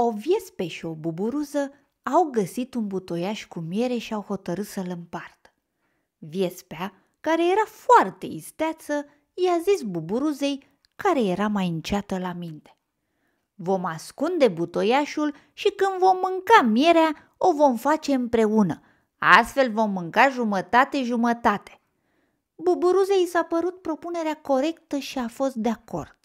o viespe și o buburuză au găsit un butoiaș cu miere și au hotărât să-l împartă. Viespea, care era foarte isteață, i-a zis buburuzei, care era mai înceată la minte. Vom ascunde butoiașul și când vom mânca mierea, o vom face împreună. Astfel vom mânca jumătate-jumătate. Buburuzei s-a părut propunerea corectă și a fost de acord.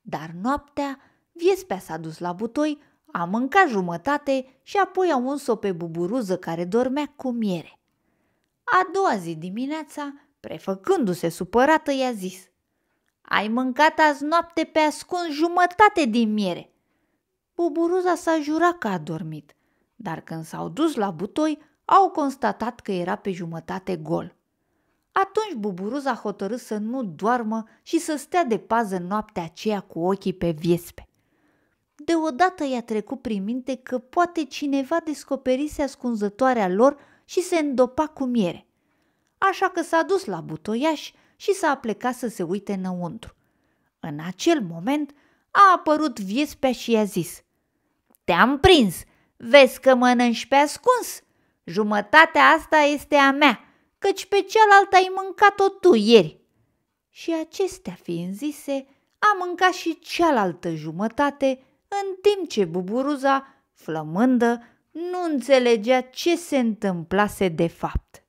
Dar noaptea, viespea s-a dus la butoi, a mâncat jumătate și apoi a uns-o pe buburuză care dormea cu miere. A doua zi dimineața, prefăcându-se supărată, i-a zis Ai mâncat azi noapte pe ascuns jumătate din miere!" Buburuza s-a jurat că a dormit, dar când s-au dus la butoi, au constatat că era pe jumătate gol. Atunci Buburuza a hotărât să nu doarmă și să stea de pază noaptea aceea cu ochii pe viespe deodată i-a trecut prin minte că poate cineva descoperise ascunzătoarea lor și se îndopa cu miere. Așa că s-a dus la butoiaș și s-a plecat să se uite înăuntru. În acel moment a apărut viespea și i-a zis Te-am prins! Vezi că mănânci pe ascuns! Jumătatea asta este a mea, căci pe cealaltă ai mâncat-o tu ieri!" Și acestea fiind zise, a mâncat și cealaltă jumătate în timp ce buburuza, flămândă, nu înțelegea ce se întâmplase de fapt.